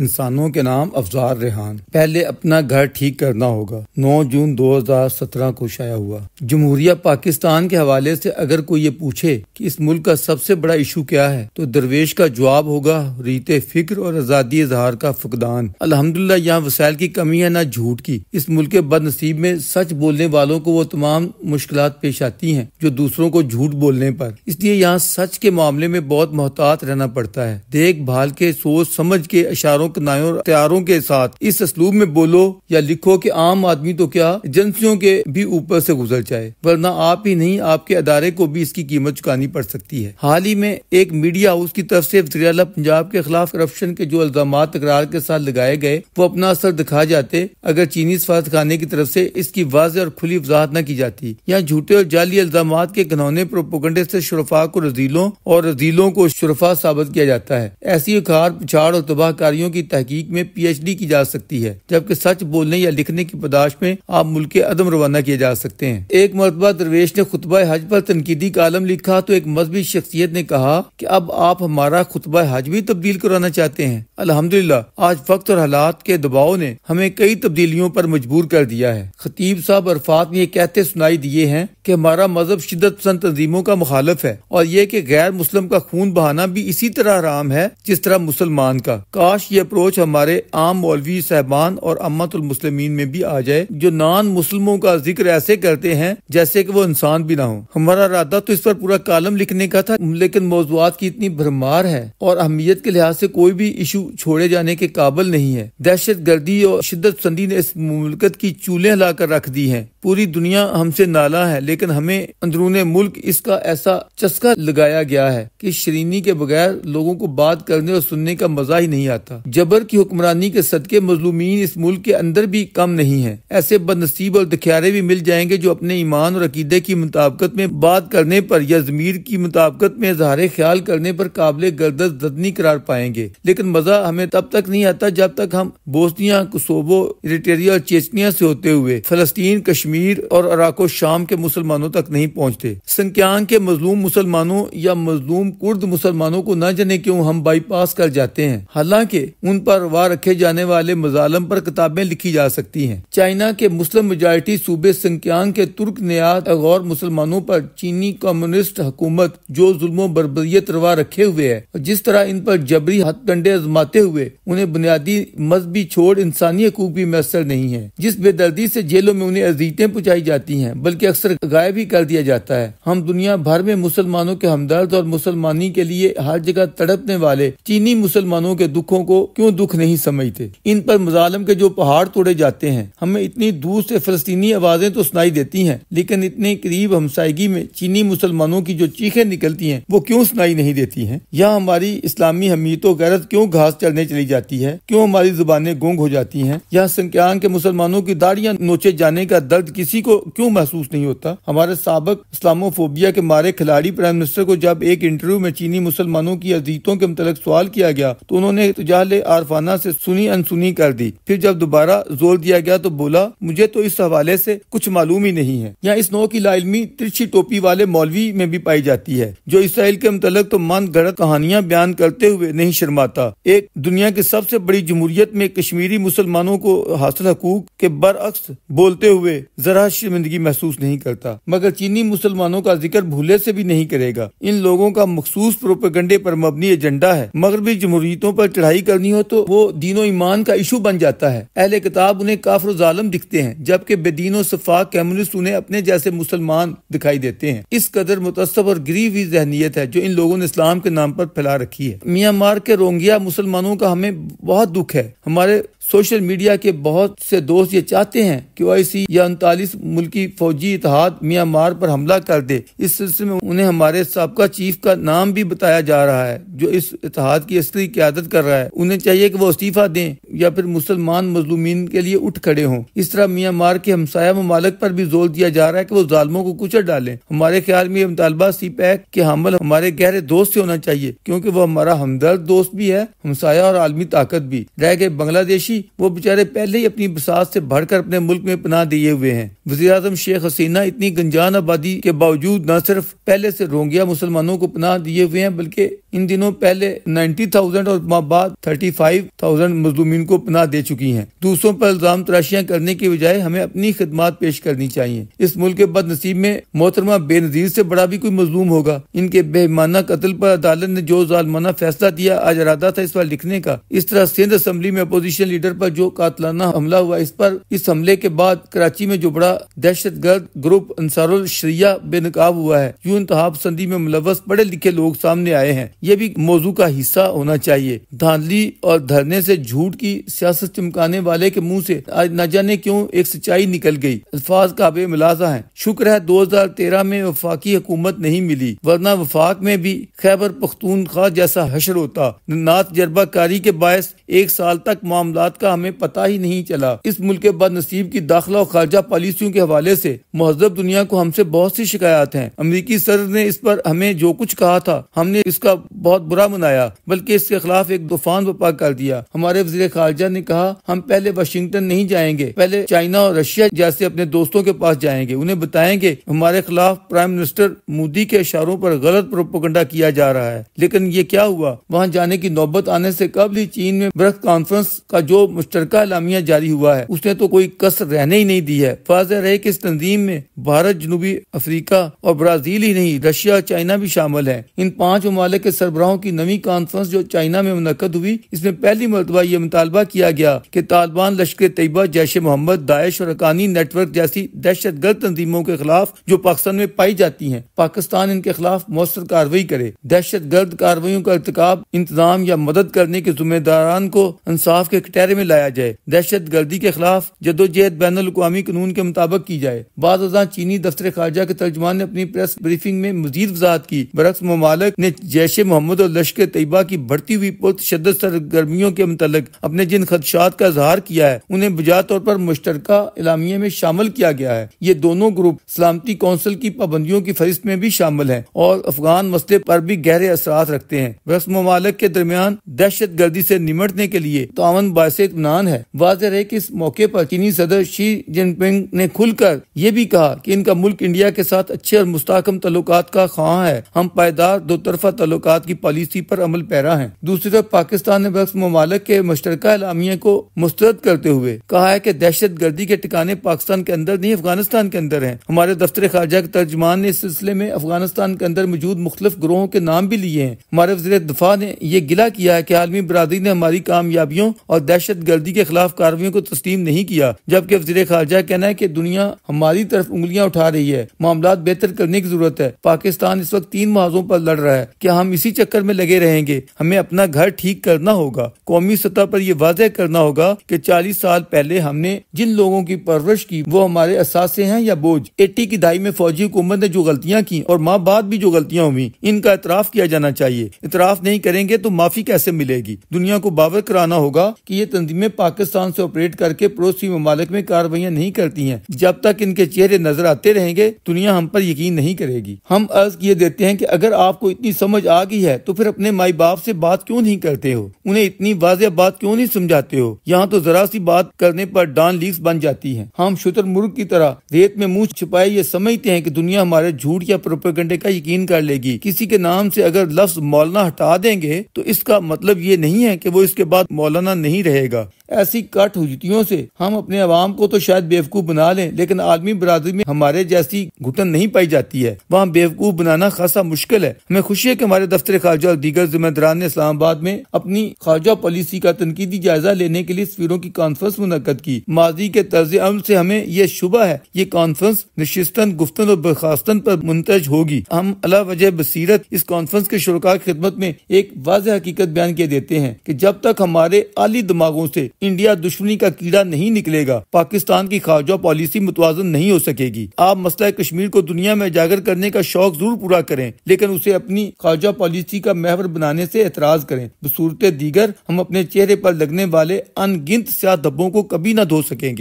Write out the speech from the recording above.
इंसानों के नाम अफजार रेहान पहले अपना घर ठीक करना होगा 9 जून 2017 को शाया हुआ जमहूरिया पाकिस्तान के हवाले से अगर कोई ये पूछे कि इस मुल्क का सबसे बड़ा इशू क्या है तो दरवेश का जवाब होगा रीत फिक्र और आज़ादी इजहार का फकदान अलहमदुल्ला यहाँ वसायल की कमी है न झूठ की इस मुल्क के बदनसीब में सच बोलने वालों को वो तमाम मुश्किल पेश आती है जो दूसरों को झूठ बोलने पर इसलिए यहाँ सच के मामले में बहुत मोहतात रहना पड़ता है देखभाल के सोच समझ के इशारों किसानों कनायों हथियारों के साथ इस असलूब में बोलो या लिखो कि आम आदमी तो क्या एजेंसियों के भी ऊपर से गुजर जाए वरना आप ही नहीं आपके अदारे को भी इसकी कीमत चुकानी पड़ सकती है हाल ही में एक मीडिया हाउस की तरफ से वजीर पंजाब के खिलाफ करप्शन के जो इल्जाम तकरार के साथ लगाए गए वो अपना असर दिखा जाते अगर चीनी सफारत खाने की तरफ से इसकी वाज और खुली वजाहत न की जाती यहाँ झूठे और जाली इल्जाम के घनौने प्रोपोगंडे से शुरफा को रजीलों और रजीलों को शुरफा साबित किया जाता है ऐसी उखाड़ पिछाड़ और तबाहकारियों की तहकीक में पीएचडी की जा सकती है जबकि सच बोलने या लिखने की पदाश में आप मुल्क अदम रवाना किए जा सकते हैं एक मरतबा दरवेश ने खुतबा हज पर तनकीदी कालम लिखा तो एक मजहबी शख्सियत ने कहा की अब आप हमारा खुतबा हज भी तब्दील कराना चाहते हैं अलहमदिल्ला आज वक्त और हालात के दबाव ने हमें कई तब्दीलियों पर मजबूर कर दिया है खतीब साहब अरफात ने यह कहते सुनाई दिए हैं कि हमारा मजहब शिदत पसंद तंजीमों का मुखालफ है और ये कि गैर मुस्लिम का खून बहाना भी इसी तरह आराम है जिस तरह मुसलमान का काश ये अप्रोच हमारे आम मौलवी साहबान और अम्मतुलमसलमिन में भी आ जाए जो नान मुसलमों का जिक्र ऐसे करते हैं जैसे की वो इंसान भी ना हो हमारा इरादा तो इस पर पूरा कालम लिखने का था लेकिन मौजूद की इतनी भरमार है और अहमियत के लिहाज से कोई भी इशू छोड़े जाने के काबल नहीं है दहशत गर्दी और शिदत संदी ने इस मुल्कत की चूल्हे हिला कर रख दी है पूरी दुनिया हमसे नाला है लेकिन हमें अंदरून मुल्क इसका ऐसा चस्का लगाया गया है की शरीनी के बगैर लोगों को बात करने और सुनने का मजा ही नहीं आता जबर की हुक्मरानी के सदके मजलूमिन इस मुल्क के अंदर भी कम नहीं है ऐसे बदनसीब और दख्यारे भी मिल जाएंगे जो अपने ईमान और अकीदे की मुताबकत में बात करने पर या जमीर की मुताबकत में इजहार ख्याल करने पर काबिल गर्दश जदनी करार पाएंगे लेकिन मजा हमें तब तक नहीं आता जब तक हम बोस्निया कुसोबो इरिटेरिया और चेचनिया से होते हुए फलस्तीन कश्मीर और अराको शाम के मुसलमानों तक नहीं पहुँचते संख्यान के मजलूम मुसलमानों या मजलूम कुर्द मुसलमानों को न जाने क्यों हम बाईपास कर जाते हैं हालांकि उन पर वार रखे जाने वाले मजालम पर किताबें लिखी जा सकती हैं चाइना के मुस्लिम मेजॉरिटी सूबे संख्यांग के तुर्क नयात और मुसलमानों पर चीनी कम्युनिस्ट हुकूमत जो जुल्म बरबरीत रवा रखे हुए है जिस तरह इन पर जबरी हथकंडे आजमाते हुए उन्हें बुनियादी मजहबी छोड़ इंसानी हकूक भी मैसर नहीं है जिस बेदर्दी ऐसी जेलों में उन्हें अजीतें पहुँचाई जाती है बल्कि अक्सर गायब ही कर दिया जाता है हम दुनिया भर में मुसलमानों के हमदर्द और मुसलमानी के लिए हर जगह तड़पने वाले चीनी मुसलमानों के दुखों को क्यों दुख नहीं समझते इन पर मुजालम के जो पहाड़ तोड़े जाते हैं हमें इतनी दूर से फलस्तीनी आवाजें तो सुनाई देती हैं लेकिन इतने करीब हमसायगी में चीनी मुसलमानों की जो चीखें निकलती हैं वो क्यों सुनाई नहीं देती हैं या हमारी इस्लामी हमीत गैरत क्यों घास चढ़ने चली जाती है क्यों हमारी जुबानें गोंग हो जाती हैं या संख्यांग के मुसलमानों की दाढ़ियां नोचे जाने का दर्द किसी को क्यों महसूस नहीं होता हमारे सबक इस्लामोफोबिया के मारे खिलाड़ी प्राइम मिनिस्टर को जब एक इंटरव्यू में चीनी मुसलमानों की अजीतों के मुतल सवाल किया गया तो उन्होंने तजाह ने आरफाना से सुनी अनसुनी कर दी फिर जब दोबारा जोर दिया गया तो बोला मुझे तो इस हवाले से कुछ मालूम ही नहीं है यहाँ इस नौ की लाइलमी तिरछी टोपी वाले मौलवी में भी पाई जाती है जो इसराइल के मुतलक तो मन गढ़त कहानियाँ बयान करते हुए नहीं शर्माता एक दुनिया की सबसे बड़ी जमहूरियत में कश्मीरी मुसलमानों को हासिल हकूक के बरअक्स बोलते हुए जरा शर्मिंदगी महसूस नहीं करता मगर चीनी मुसलमानों का जिक्र भूले से भी नहीं करेगा इन लोगों का मखसूस प्रोपेगंडे पर मबनी एजेंडा है मगरबी जमहूरियतों पर चढ़ाई करनी करनी हो तो वो दीनो ईमान का इशू बन जाता है अहल किताब उन्हें काफर जालम दिखते हैं जबकि बेदीनो सफाक कम्युनिस्ट उन्हें अपने जैसे मुसलमान दिखाई देते हैं इस कदर मुतसब और गरीब जहनीत है जो इन लोगों ने इस्लाम के नाम पर फैला रखी है म्यांमार के रोंगिया मुसलमानों का हमें बहुत दुख है हमारे सोशल मीडिया के बहुत से दोस्त ये चाहते हैं कि ओआईसी या उनतालीस मुल्की फौजी इतिहाद म्यांमार पर हमला कर दे इस सिलसिले में उन्हें हमारे सबका चीफ का नाम भी बताया जा रहा है जो इस इतिहाद की असली क्यादत कर रहा है उन्हें चाहिए कि वो इस्तीफ़ा दें या फिर मुसलमान मजलूमिन के लिए उठ खड़े हों इस तरह म्यांमार के हमसाया ममालक पर भी जोर दिया जा रहा है की वो जालमों को कुचर डालें हमारे ख्याल में ये मुतालबा सी पैक के हमल हमारे गहरे दोस्त से होना चाहिए क्योंकि वो हमारा हमदर्द दोस्त भी है हमसाया और आलमी ताकत भी रह गए बांग्लादेशी वो बेचारे पहले ही अपनी बसात से भरकर अपने मुल्क में पना दिए हुए हैं वजी अजम शेख हसीना इतनी गंजान आबादी के बावजूद न सिर्फ पहले से रोंगिया मुसलमानों को पना दिए हुए हैं बल्कि इन दिनों पहले नाइन्टी थाउजेंड और बाद थर्टी फाइव थाउजेंड मजलूमिन को पनाह दे चुकी हैं दूसरों पर इल्जाम तराशियाँ करने के बजाय हमें अपनी खदमात पेश करनी चाहिए इस मुल्क के बदनसीब में मोहतरमा बेनजीर से बड़ा भी कोई मजलूम होगा इनके बेमाना कत्ल पर अदालत ने जो जालमाना फैसला दिया आज इरादा था इस पर लिखने का इस तरह सिंध असम्बली में अपोजिशन लीडर पर जो कातलाना हमला हुआ इस पर इस हमले के बाद कराची में जो बड़ा दहशत गर्द ग्रुप अंसारुल शरिया बेनकाब हुआ है यूं इंतहा पसंदी में मुलवस पढ़े लिखे लोग सामने आए हैं ये भी मौजू का हिस्सा होना चाहिए धांधली और धरने से झूठ की सियासत चमकाने वाले के मुंह से आज न जाने क्यों एक सच्चाई निकल गई अल्फाज काबिल मुलाजा है शुक्र है 2013 में वफाकी हुकूमत नहीं मिली वरना वफाक में भी खैबर पख्तून खा जैसा हशर होता जरबा कारी के बायस एक साल तक मामला का हमें पता ही नहीं चला इस मुल्क के बद नसीब की दाखिला और खारजा पॉलिसियों के हवाले ऐसी महजब दुनिया को हमसे बहुत सी शिकायत है अमरीकी सदर ने इस पर हमें जो कुछ कहा था हमने इसका बहुत बुरा मनाया बल्कि इसके खिलाफ एक तूफान वपा कर दिया हमारे वजीर खार खारजा ने कहा हम पहले वाशिंगटन नहीं जाएंगे पहले चाइना और रशिया जैसे अपने दोस्तों के पास जाएंगे उन्हें बताएंगे हमारे खिलाफ प्राइम मिनिस्टर मोदी के इशारों पर गलत प्रोपोगंडा किया जा रहा है लेकिन ये क्या हुआ वहाँ जाने की नौबत आने से कबल ही चीन में ब्रथ कॉन्फ्रेंस का जो मुश्तरका लामिया जारी हुआ है उसने तो कोई कसर रहने ही नहीं दी है वाजह रहे की इस तंजीम में भारत जनूबी अफ्रीका और ब्राजील ही नहीं रशिया चाइना भी शामिल है इन पाँच ममालिक के सरबराहों की नवी कॉन्फ्रेंस जो चाइना में मुनद हुई इसमें पहली मरतबा ये मुतालबा मुतालबा किया गया कि तालिबान लश्कर तयबा जैश ए मोहम्मद दाइश और अकानी नेटवर्क जैसी दहशत गर्द तंजीमों के खिलाफ जो पाकिस्तान में पाई जाती है पाकिस्तान इनके खिलाफ मौसर कार्रवाई करे दहशत गर्द कार्रवाई का इरतकाब इंतजाम या मदद करने के जुम्मेदारान को इंसाफ के कटहरे में लाया जाए दहशत गर्दी के खिलाफ जदोजहद बैन अवी कानून के मुताबिक की जाए बाजा चीनी दफ्तर खारजा के तर्जमान ने अपनी प्रेस ब्रीफिंग में मजीद वजात की बरक्स ममालिक ने जैश ए मोहम्मद और लश्कर तयबा की बढ़ती हुई पुल सरगर्मियों के मतलब आपने जिन खदशात का इजहार किया है उन्हें बजा तौर पर मुश्तर इलामिया में शामिल किया गया है ये दोनों ग्रुप सलामती कौंसिल की पाबंदियों की फहरिस्त में भी शामिल है और अफगान मसले पर भी गहरे असरात रखते हैं बस ममालक के दरमियान दहशत गर्दी ऐसी निमटने के लिए तावन बायस इतमान है वाजह है की इस मौके आरोप चीनी सदर शी जिनपिंग ने खुलकर ये भी कहा की इनका मुल्क इंडिया के साथ अच्छे और मुस्तकम तल्लुक का खां है हम पायदार दो तरफा तल्लुक की पॉलिसी आरोप अमल पैरा है दूसरी तरफ पाकिस्तान ने बस ममालक के मुश्तर तरीका को मुस्तरद करते हुए कहा है की दहशत गर्दी के ठिकाने पाकिस्तान के अंदर नहीं अफगानिस्तान के अंदर है हमारे दफ्तर खारजा के तर्जमान ने इस सिलसिले में अफगानिस्तान के अंदर मौजूद मुख्तलिफ ग्रोहों के नाम भी लिए हैं हमारे वजी दफा ने यह गिला किया है की आलमी बरदरी ने हमारी कामयाबियों और दहशत गर्दी के खिलाफ कार्रवाई को तस्लीम नहीं किया जबकि वजी खारजा कहना है की दुनिया हमारी तरफ उंगलियाँ उठा रही है मामला बेहतर करने की जरूरत है पाकिस्तान इस वक्त तीन महाजों पर लड़ रहा है क्या हम इसी चक्कर में लगे रहेंगे हमें अपना घर ठीक करना होगा कौमी सतह पर यह वाजह करना होगा कि 40 साल पहले हमने जिन लोगों की परवरिश की वो हमारे असासे हैं या बोझ एटी की दहाई में फौजी हुकूमत ने जो गलतियाँ की और माँ बाप भी जो गलतियाँ हुई इनका इतराफ किया जाना चाहिए इतराफ नहीं करेंगे तो माफी कैसे मिलेगी दुनिया को बावर कराना होगा की ये तंजीमें पाकिस्तान ऐसी ऑपरेट करके पड़ोसी ममालिक में कार्रवाइयाँ नहीं करती है जब तक इनके चेहरे नजर आते रहेंगे दुनिया हम पर यकीन नहीं करेगी हम अर्ज ये देते हैं की अगर आपको इतनी समझ आ गई है तो फिर अपने माई बाप ऐसी बात क्यों नहीं करते हो उन्हें इतनी वाजह बात क्यों नहीं नहीं समझाते हो यहाँ तो जरा सी बात करने पर डान लीक्स बन जाती है हम शुतर मुर्ग की तरह रेत में मुंह छिपाए ये समझते हैं कि दुनिया हमारे झूठ या प्रोपेगंडे का यकीन कर लेगी किसी के नाम से अगर लफ्ज मौलाना हटा देंगे तो इसका मतलब ये नहीं है कि वो इसके बाद मौलाना नहीं रहेगा ऐसी कट हुजतियों से हम अपने आवाम को तो शायद बेवकूफ बना लें लेकिन आदमी बरादरी में हमारे जैसी घुटन नहीं पाई जाती है वहाँ बेवकूफ बनाना खासा मुश्किल है हमें खुशी है कि हमारे दफ्तर खारजा और दीगर जिम्मेदार ने इस्लामाबाद में अपनी खारजा पॉलिसी का तनकीदी की जायजा लेने के लिए तस्वीरों की कॉन्फ्रेंस मुनद की माजी के तर्ज अमल ऐसी हमें यह शुभ है ये कॉन्फ्रेंस नशिस्तन गुफ्तन और बर्खास्तन आरोप मुंतज होगी हम अला वजह बसीरत इस कॉन्फ्रेंस के शुरा की खिदमत में एक वाज हकीकत बयान किए देते हैं की जब तक हमारे आली दिमागों ऐसी इंडिया दुश्मनी का कीड़ा नहीं निकलेगा पाकिस्तान की खारजा पॉलिसी मुतवाजन नहीं हो सकेगी आप मसला कश्मीर को दुनिया में उजागर करने का शौक जरूर पूरा करें लेकिन उसे अपनी खारजा पॉलिसी का महवर बनाने ऐसी एतराज करें बसूरत दीगर हम अपने चेहरे आरोप लगने वाले अनगिनत स्याह धब्बों को कभी ना धो सकेंगे